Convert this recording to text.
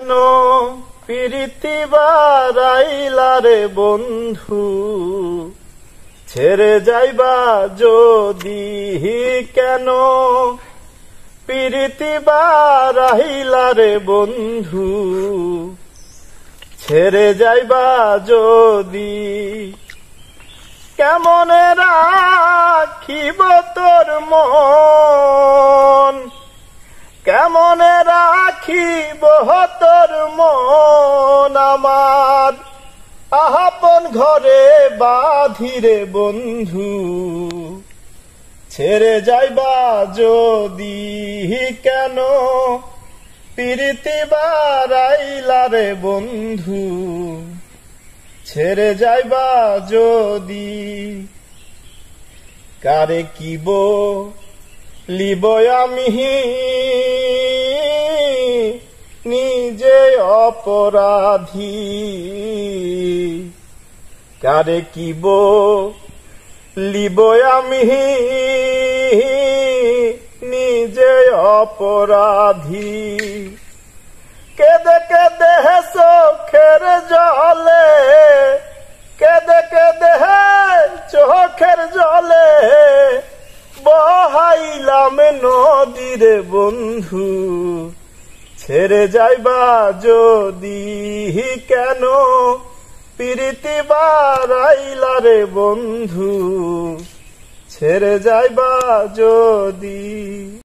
কেন রে বন্ধু ছেড়ে যাইবা যদি কেন প্রীতি বারাইলা রে বন্ধু ছেড়ে যাইবা যদি কেমন রাখিব তোর মন রাখিব তোর মন আমার আহাপন ঘরে বাধিরে বন্ধু ছেড়ে যাইবা যদি কেন প্রীতি রে বন্ধু ছেড়ে যাইবা যদি কারে কিব লিব আমি নিজে অপরাধী কারে কিব লিব আমি নিজে অপরাধী কেদে কেদে চোখের জলে কেদে কেদে চোখের জলে বহাইলাম নদীরে বন্ধু ছেড়ে যাইবা যদি কেন প্রীতি বাড়াইলা রে বন্ধু ছেড়ে যাইবা যদি